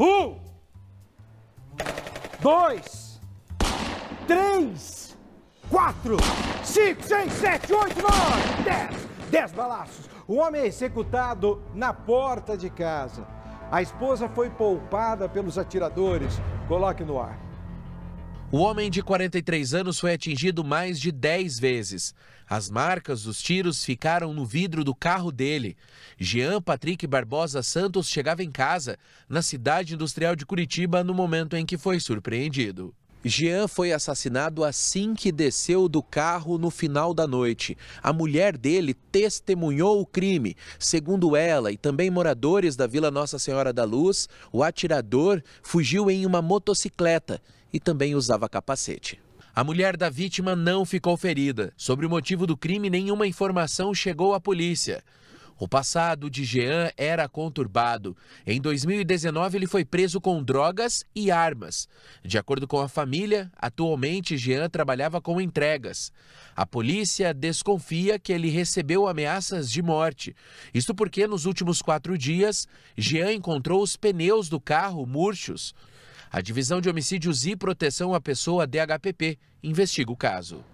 Um, dois, três, quatro, cinco, seis, sete, oito, nove, dez. Dez balaços. O homem é executado na porta de casa. A esposa foi poupada pelos atiradores. Coloque no ar. O homem de 43 anos foi atingido mais de 10 vezes. As marcas dos tiros ficaram no vidro do carro dele. Jean Patrick Barbosa Santos chegava em casa, na cidade industrial de Curitiba, no momento em que foi surpreendido. Jean foi assassinado assim que desceu do carro no final da noite. A mulher dele testemunhou o crime. Segundo ela e também moradores da Vila Nossa Senhora da Luz, o atirador fugiu em uma motocicleta e também usava capacete. A mulher da vítima não ficou ferida. Sobre o motivo do crime, nenhuma informação chegou à polícia. O passado de Jean era conturbado. Em 2019, ele foi preso com drogas e armas. De acordo com a família, atualmente Jean trabalhava com entregas. A polícia desconfia que ele recebeu ameaças de morte. Isto porque, nos últimos quatro dias, Jean encontrou os pneus do carro murchos. A Divisão de Homicídios e Proteção à Pessoa DHPP investiga o caso.